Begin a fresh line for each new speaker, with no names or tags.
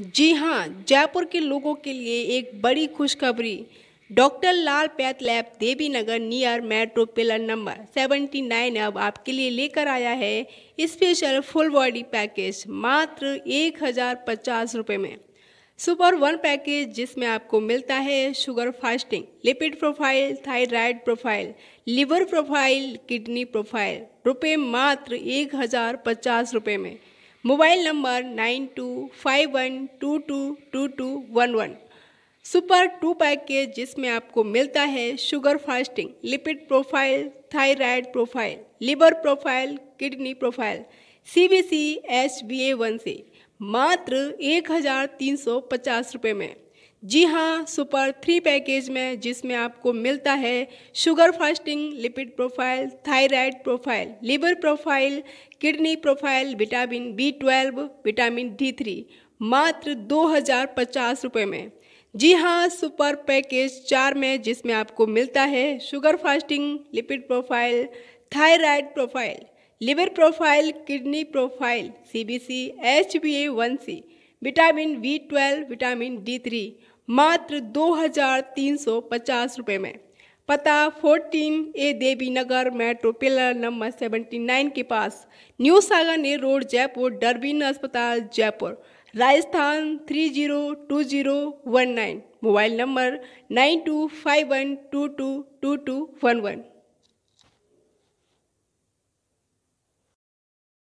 जी हाँ जयपुर के लोगों के लिए एक बड़ी खुशखबरी doctor Lal path lab Devi Nagar near metro pillar number 79 अब आपके लिए लेकर आया है स्पेशल फुल बॉडी पैकेज मात्र एक हज़ार पचास रुपये में सुपर वन पैकेज जिसमें आपको मिलता है sugar fasting lipid profile thyroid profile liver profile kidney profile रुपये मात्र एक हज़ार पचास रुपये में mobile number nine two five one two two two two one one super two package जिसमें आपको मिलता है sugar fasting lipid profile thyroid profile liver profile kidney profile C B C H B A one से मात्र एक हज़ार तीन सौ पचास रुपये में जी हाँ सुपर थ्री पैकेज में जिसमें आपको मिलता है sugar fasting lipid profile thyroid profile liver profile kidney profile vitamin B twelve vitamin D three मात्र दो हज़ार पचास रुपये में जी हाँ सुपर पैकेज चार में जिसमें आपको मिलता है sugar fasting lipid profile thyroid profile liver profile kidney profile C B C H B A one C vitamin B twelve vitamin D three मात्र दो हजार तीन सौ पचास रुपये में पता fourteen A Devi Nagar metro pillar number seventy nine के पास न्यू सागर ने रोड जयपुर डरबिन अस्पताल Jaipur Rajasthan three zero zero two one nine mobile number nine two two two two to five one one one